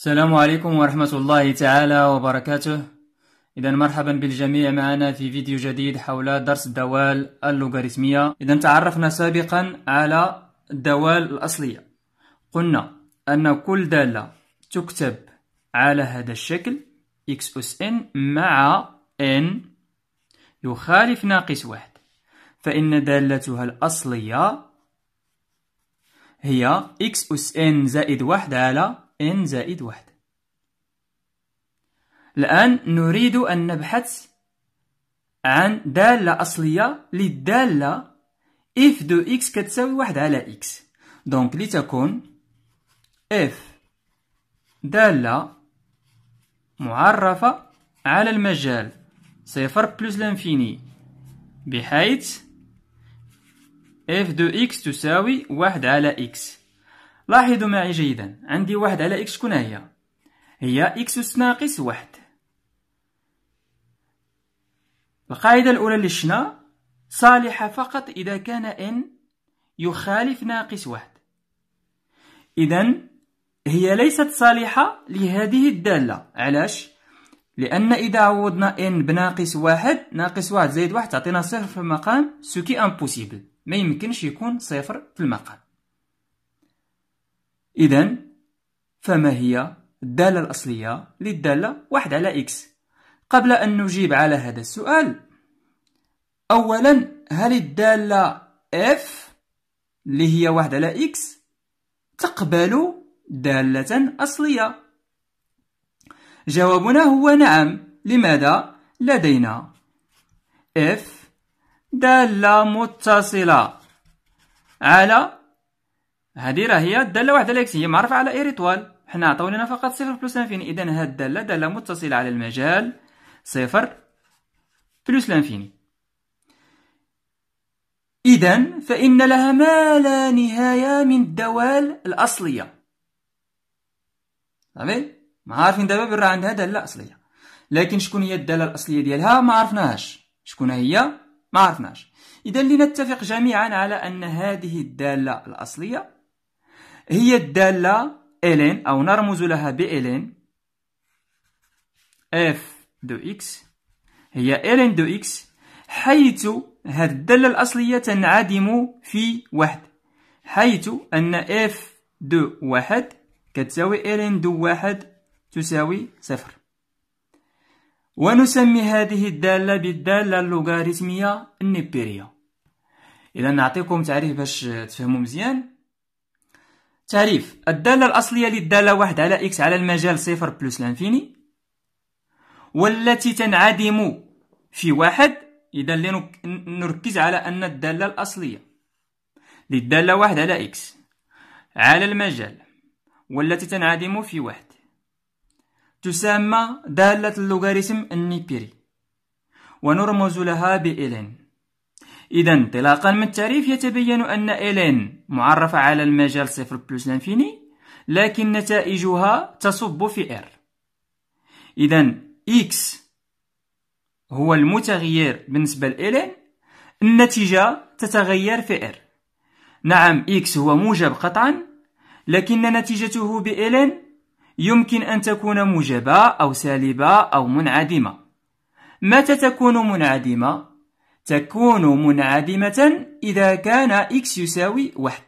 السلام عليكم ورحمة الله تعالى وبركاته إذا مرحبا بالجميع معنا في فيديو جديد حول درس الدوال اللوغاريتمية إذا تعرفنا سابقا على الدوال الأصلية قلنا أن كل دالة تكتب على هذا الشكل x أس n مع n يخالف ناقص واحد فإن دالتها الأصلية هي x أس n زائد واحد على n زائد واحد الآن نريد أن نبحث عن دالة أصلية للدالة f دو x كتساوي واحد على x دونك لتكون f دالة معرفة على المجال صفر بلس لانفيني بحيث f دو x تساوي واحد على x لاحظوا معي جيدا عندي واحد على إكس شكون هي هي إكس ناقص واحد القاعدة الأولى اللي شفنا صالحة فقط إذا كان إن يخالف ناقص واحد إذا هي ليست صالحة لهذه الدالة علاش؟ لأن إذا عوضنا إن بناقص واحد ناقص واحد زائد واحد تعطينا صفر في المقام سوكي امبوسيبل ما يمكنش يكون صفر في المقام إذا فما هي الدالة الأصلية للدالة واحد على إكس قبل أن نجيب على هذا السؤال أولا هل الدالة F اللي هي واحد على X تقبل دالة أصلية جوابنا هو نعم لماذا لدينا F دالة متصلة على هذه راه هي الداله واحده على اكس هي معرفه على ايريطوال حنا عطاولنا فقط صفر بلس لانفيني اذا هاد الداله داله متصله على المجال صفر بلس لانفيني اذا فان لها ما لا نهايه من الدوال الاصليه صافي ما عارفين دابا بلي راه عندها داله اصليه لكن شكون هي الداله الاصليه ديالها ما عرفناهاش شكون هي ما عرفناش اذا لنتفق جميعا على ان هذه الداله الاصليه هي الدالة ln أو نرمز لها ب ln f دو x هي ln دو x حيث هذه الدالة الأصلية تنعدم في واحد حيث أن f دو واحد كتساوي ln دو واحد تساوي صفر ونسمي هذه الدالة بالدالة اللوغاريتمية النبيرية إذا نعطيكم تعريف باش تفهموا مزيان تعريف الدالة الأصلية للدالة واحد على إكس على المجال صفر بلس لانفيني والتي تنعدم في واحد إذا لنركز على أن الدالة الأصلية للدالة واحد على إكس على المجال والتي تنعدم في واحد تسمى دالة اللوغاريتم النيبيري ونرمز لها بإلين إذا انطلاقا من التعريف يتبين أن إلين معرفة على المجال صفر بلس لانفيني لكن نتائجها تصب في R إذا X هو المتغير بالنسبة لإلين النتيجة تتغير في R نعم X هو موجب قطعا لكن نتيجته بإلين يمكن أن تكون موجبة أو سالبة أو منعدمة متى تكون منعدمة؟ تكون منعدمة إذا كان x يساوي واحد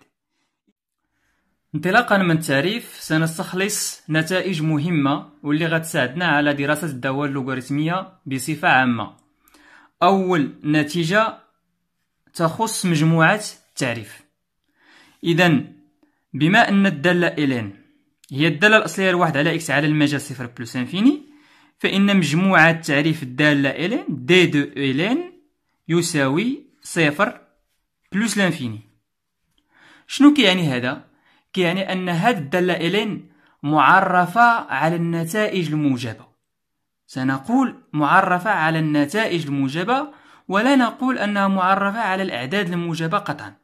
انطلاقا من التعريف سنستخلص نتائج مهمة واللي غتساعدنا على دراسة الدوال اللوغاريتمية بصفة عامة أول نتيجة تخص مجموعة التعريف إذا بما أن الدالة إلين هي الدالة الأصلية الواحدة على إكس على المجال صفر بلس انفيني فإن مجموعة تعريف الدالة إلين دي دو إلين يساوي صفر بلوس لانفيني شنو كيعني هذا كيعني ان هاد الدلائلين معرفة على النتائج الموجبة سنقول معرفة على النتائج الموجبة ولا نقول أنها معرفة على الأعداد الموجبة قطعا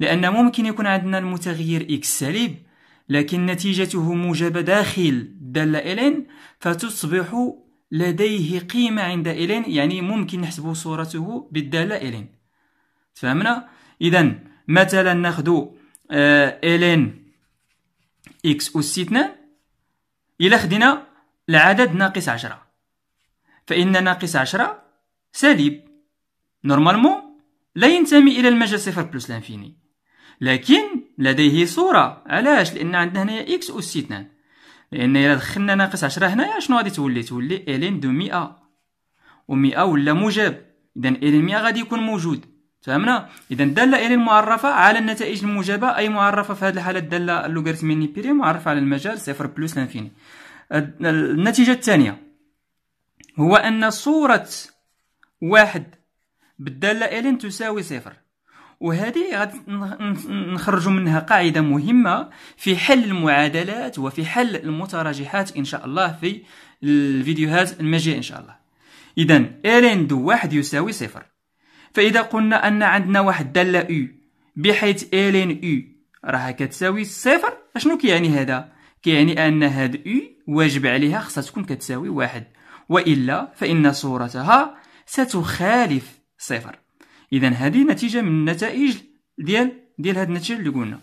لأن ممكن يكون عندنا المتغير اكس سالب لكن نتيجته موجبة داخل الدلائلين فتصبح لديه قيمة عند إلين يعني ممكن نحسب صورته بالدالة إلين تفهمنا؟ إذا مثلا ناخذ آه، إلين إكس أس 2 إلا خدنا العدد ناقص عشرة فإن ناقص عشرة سالب نورمالمون لا ينتمي إلى المجال صفر بلس لانفيني لكن لديه صورة علاش لأن عندنا هنا إكس أس 2 لان الا دخلنا ناقص 10 هنايا شنو غادي تولي تولي الين دو 100 و100 ولا موجب اذا الين 100 غادي يكون موجود فهمنا اذا الداله الين معرفه على النتائج الموجبه اي معرفه في هذه الحاله الداله اللوغاريتميه نيبيري معرفه على المجال صفر بلس لانفيني النتيجه الثانيه هو ان صوره واحد بالداله الين تساوي صفر وهذه غادي نخرجوا منها قاعده مهمه في حل المعادلات وفي حل المتراجحات ان شاء الله في الفيديوهات المجيه ان شاء الله اذا دو واحد يساوي صفر فاذا قلنا ان عندنا واحد داله او بحيث ln او راها كتساوي صفر اشنو كيعني هذا كيعني ان هاد او واجب عليها خصها تكون كتساوي واحد والا فان صورتها ستخالف صفر اذا هذه نتيجه من النتائج ديال ديال هذه النتيجه اللي قلنا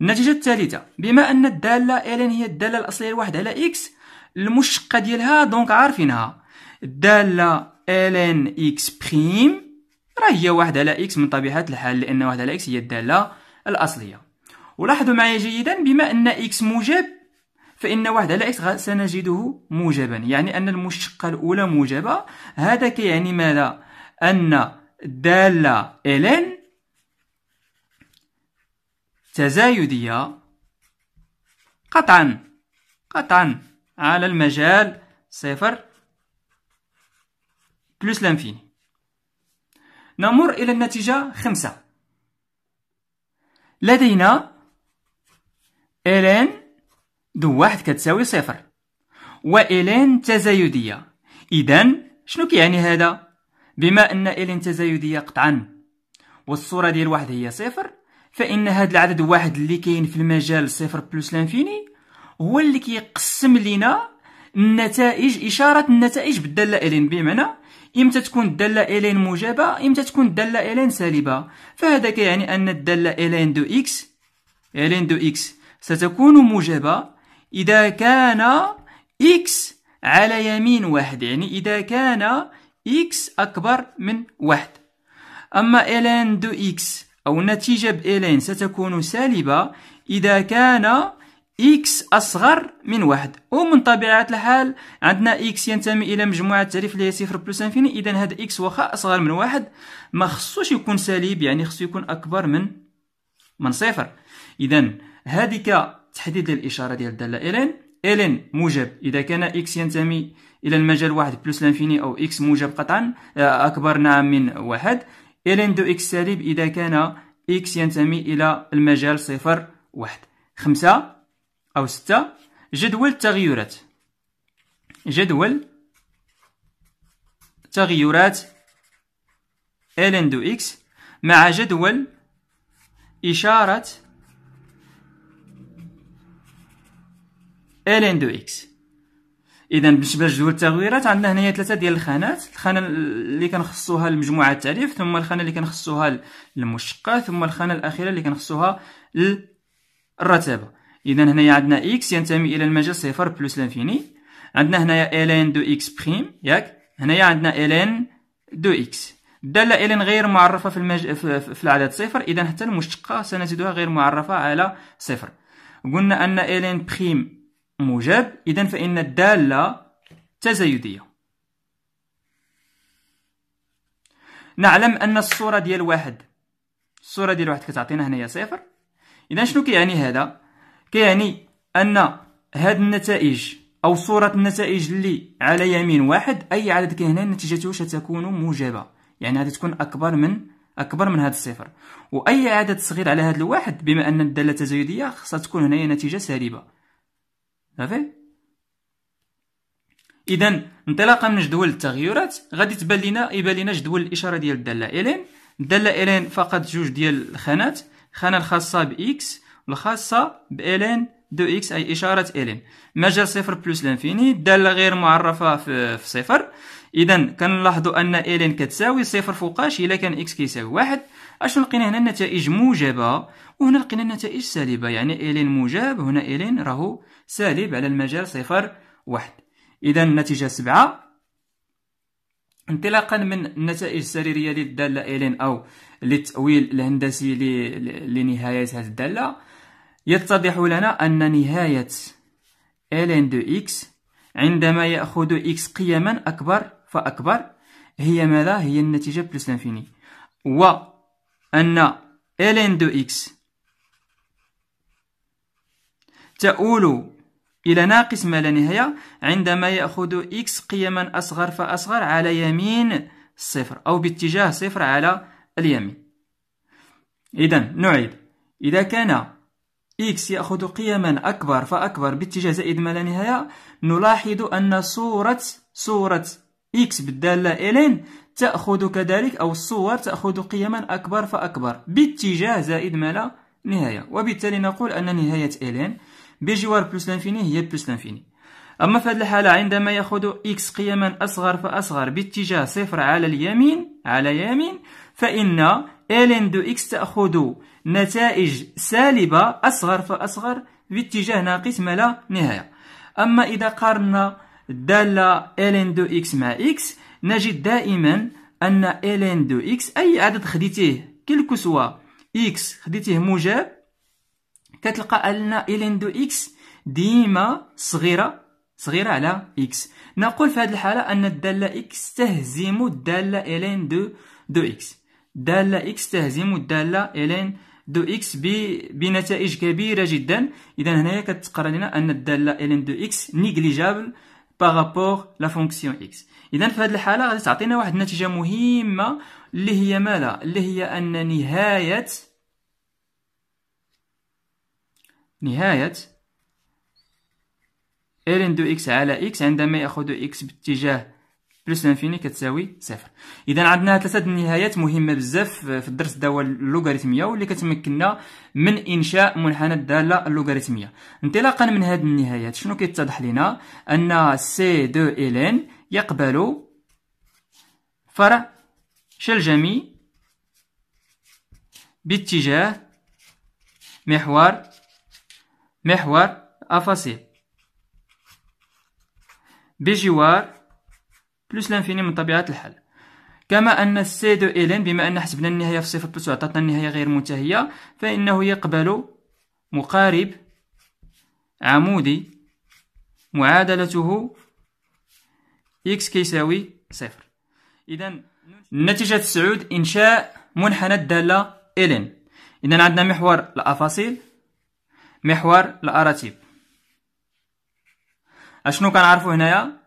النتيجه الثالثه بما ان الداله ال هي الداله الاصليه الواحده على اكس المشقه ديالها دونك عارفينها الداله ال اكس بريم راه هي واحد على اكس من طبيعه الحال لان واحد على اكس هي الداله الاصليه ولاحظوا معي جيدا بما ان اكس موجب فان واحد على اكس سنجده موجبا يعني ان المشقه الاولى موجبه هذا كيعني ماذا ان دالة إلين تزايدية قطعا قطعا على المجال صفر بلس لانفيني نمر إلى النتيجة خمسة لدينا إلين دو واحد كتساوي صفر وإلين تزايدية إذا شنو كيعني هذا؟ بما أن ال تزايدية قطعا والصورة ديال واحد هي صفر فإن هاد العدد واحد اللي كاين في المجال صفر بلس لانفيني هو اللي كيقسم لينا النتائج إشارة النتائج بالدالة ال بمعنى إمتى تكون الدالة ال موجبة إمتى تكون الدالة ال سالبة فهذا كيعني أن الدالة ال دو إكس ال دو إكس ستكون موجبة إذا كان إكس على يمين واحد يعني إذا كان x أكبر من واحد أما ln دو x أو النتيجة بln ستكون سالبة إذا كان x أصغر من واحد ومن طبيعة الحال عندنا x ينتمي إلى مجموعة تعريف اللي هي صفر بلس انفيني إذا هذا x واخا أصغر من واحد ما خصوش يكون سالب يعني خصو يكون أكبر من من صفر إذا هذيك تحديد للإشارة ديال الدالة ln ln موجب إذا كان x ينتمي إلى المجال واحد بلس لانفيني أو x موجب قطعا آه، أكبر نعم من واحد ln دو x سالب إذا كان x ينتمي إلى المجال صفر واحد خمسة أو ستة جدول التغيرات جدول تغيرات ln دو x مع جدول إشارة ln دو اكس اذا بالنسبه لجدول التغويرات عندنا هنايا ثلاثه ديال الخانات الخانه اللي كنخصوها لمجموعه التعريف ثم الخانه اللي كنخصوها للمشقه ثم الخانه الاخيره اللي كنخصوها للرتابه اذا هنايا عندنا اكس ينتمي الى المجال صفر بلس لانفيني عندنا هنايا ln دو اكس بريم ياك هنايا عندنا ln دو اكس الداله ln غير معرفه في المج... في العدد صفر اذا حتى المشقه سنزيدها غير معرفه على صفر قلنا ان ln بريم موجب إذا فإن الدالة تزايدية نعلم أن الصورة ديال واحد الصورة ديال واحد كتعطينا هنايا صفر إذا شنو كيعني هذا كيعني أن هاد النتائج أو صورة النتائج اللي على يمين واحد أي عدد هنا نتيجته ستكون موجبة يعني هذه تكون أكبر من أكبر من هذا الصفر وأي عدد صغير على هذا الواحد بما أن الدالة تزايدية خاصها تكون هنايا نتيجة سالبة صافي اذا انطلاقا من جدول التغيرات غادي تبان لنا يبان لنا جدول الاشاره ديال الداله الداله الين فقط جوج ديال الخانات الخانه الخاصه باكس والخاصه بالين دو اكس اي اشاره الين مجال صفر بلس لانفيني الداله غير معرفه في صفر اذا كنلاحظوا ان الين كتساوي صفر فوقاش الا كان اكس كيساوي واحد اشنو لقينا هنا النتائج موجبه وهنا لقينا النتائج سالبه يعني الين موجب هنا الين راهو سالب على المجال صفر واحد اذا النتيجه سبعة انطلاقا من النتائج السريريه للداله الين او للتاويل الهندسي لنهايه هذه الداله يتضح لنا ان نهايه ln دو اكس عندما يأخذ اكس قيما أكبر فأكبر هي ماذا هي النتيجة بلس لانفيني و أن ln دو إكس تؤول إلى ناقص ما لا نهاية عندما يأخذ إكس قيما أصغر فأصغر على يمين صفر أو باتجاه صفر على اليمين إذا نعيد إذا كان إكس يأخذ قيما أكبر فأكبر باتجاه زائد ما لا نهاية نلاحظ أن صورة صورة إكس بالدالة إلين تأخذ كذلك أو الصور تأخذ قيما أكبر فأكبر باتجاه زائد ما لا نهاية وبالتالي نقول أن نهاية إلين بجوار بلس لانفيني هي بلس لانفيني أما في هذه الحالة عندما يأخذ إكس قيما أصغر فأصغر باتجاه صفر على اليمين على يمين فإن ln دو إكس تأخذ نتائج سالبة أصغر فأصغر باتجاه ناقص ما لا نهاية أما إذا قارنا الدالة ln دو x مع x نجد دائما أن ln دو x أي عدد خديتيه كلكو سوا x خديتيه موجب كتلقى أن ln دو x ديما صغيرة صغيرة على x نقول في هذه الحالة أن الدالة x تهزم الدالة ln دو دو x دالة x تهزم الدالة ln دو x بنتائج كبيرة جدا إذا هنايا كتقرر لنا أن الدالة ln دو x نيجليجابل بارابور لا فونكسيون اكس اذا في هذه الحاله غادي تعطينا واحد النتيجه مهمه اللي هي ماذا اللي هي ان نهايه نهايه ln دو اكس على اكس عندما ياخذ اكس باتجاه بلس لانفيني كتساوي صفر اذا عندنا ثلاثه النهايات مهمه بزاف في الدرس الدواء اللوغاريتميه واللي كتمكننا من انشاء منحنى الداله اللوغاريتميه انطلاقا من هذه النهايات شنو كيتضح لنا ان سي دو الين يقبل فرع شلجمي باتجاه محور محور افاصيل بجوار بلس لانفيني من طبيعة الحال كما أن سي دو إلين بما أن حسبنا النهاية في صفر بلس وعطاتنا النهاية غير منتهية فإنه يقبل مقارب عمودي معادلته إكس كيساوي صفر إذا نتيجة السعود إنشاء منحنى الدالة إلين إذا عندنا محور الأفاصيل محور الأراتيب أشنو كنعرفو هنايا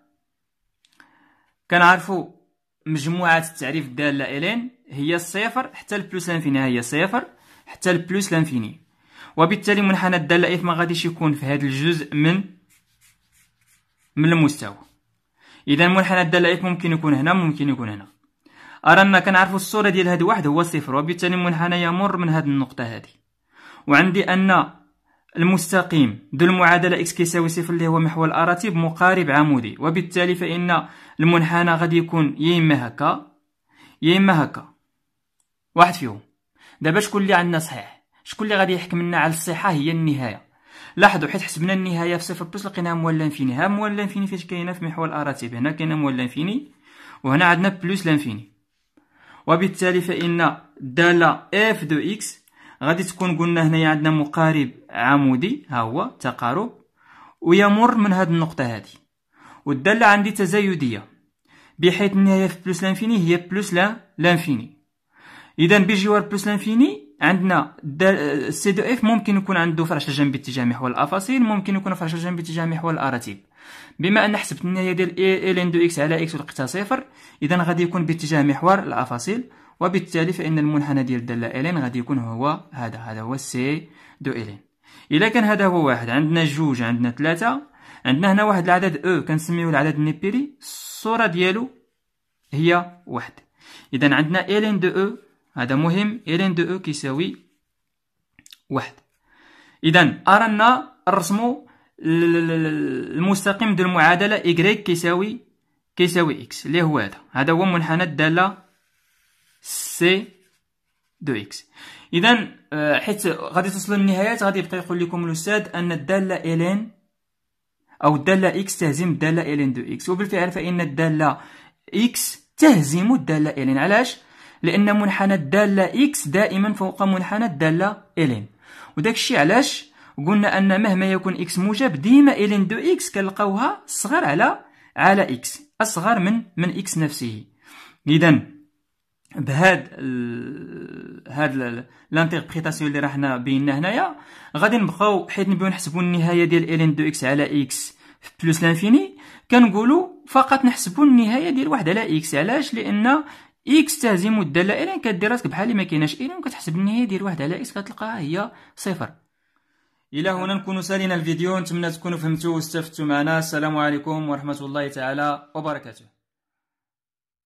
كنعرفوا مجموعة التعريف الدالة إلين هي الصفر حتى البلوس لانفيني هي صفر حتى البلوس لانفيني وبالتالي منحنى الدالة إف ما غاديش يكون في هذا الجزء من من المستوى إذا منحنى الدالة إف ممكن يكون هنا ممكن يكون هنا أرانا كنعرفوا الصورة ديال هاد واحد هو صفر وبالتالي منحنى يمر من هاد النقطة هادي وعندي أن المستقيم ذو المعادلة إكس كيساوي صفر اللي هو محور الأراتيب مقارب عمودي وبالتالي فإن المنحنى غادي يكون يا إما هكا يا إما هكا واحد فيهم دابا شكون اللي عندنا صحيح شكون اللي غادي يحكم لنا على الصحة هي النهاية لاحظوا حيت حسبنا النهاية في صفر بلس لقيناها موال لانفيني ها موال لانفيني فاش كاينة في محور الأراتيب هنا كاينة مولى لانفيني وهنا عندنا بلس لانفيني وبالتالي فإن الدالة اف دو اكس غادي تكون قلنا هنايا عندنا مقارب عمودي ها هو تقارب ويمر من هاد النقطه هذه والداله عندي تزايديه بحيث النهايه في بلس لانفيني هي بلس لا لانفيني اذا بجوار بلس لانفيني عندنا سي دو اف ممكن يكون عنده فرش الجنب باتجاه محور الافاصيل ممكن يكون فرش الجنب باتجاه محور الاراتيب بما ان حسبت النهايه ديال ال ان دو اكس على اكس ولقيتها صفر اذا غادي يكون باتجاه محور الافاصيل وبالتالي فإن المنحنى ديال الدالة إلين غادي يكون هو هذا هذا هو سي دو إلين إلا كان هذا هو واحد عندنا جوج عندنا ثلاثة عندنا هنا واحد العدد او كنسميوه العدد نيبيري الصورة ديالو هي واحد إذا عندنا إلين دو او هذا مهم إلين دو او كيساوي واحد إذا أردنا نرسمو المستقيم ديال المعادلة إيكغيك كيساوي كيساوي إكس اللي هو هذا هذا هو منحنى الدالة سي دو اكس اذا آه، حيت غادي توصلوا للنهايات غادي يبقى يقول لكم الاستاذ ان الداله الين او الداله اكس تهزم الداله الين دو اكس وبالفعل فان الداله اكس تهزم الداله الين علاش لان منحنى الداله اكس دائما فوق منحنى الداله الين وداك الشيء علاش قلنا ان مهما يكون اكس موجب ديما الين دو اكس كنلقاوها صغر على على اكس اصغر من من اكس نفسه اذا بهاد هاد لانتربريتاسيون اللي راحنا بينا هنايا غادي نبقاو حيت نبغيو نحسبوا النهايه ديال ال ان دو اكس على اكس في بلوس لانفيني كنقولوا فقط نحسبوا النهايه ديال واحد على اكس علاش لان اكس تهزم الداله ال كدير راسك بحال ما كايناش ال وكتحسب النهايه ديال واحد على اكس كتلقاها هي صفر الى هنا نكون سالينا الفيديو نتمنى تكونوا فهمتوا واستفدتوا معنا السلام عليكم ورحمه الله تعالى وبركاته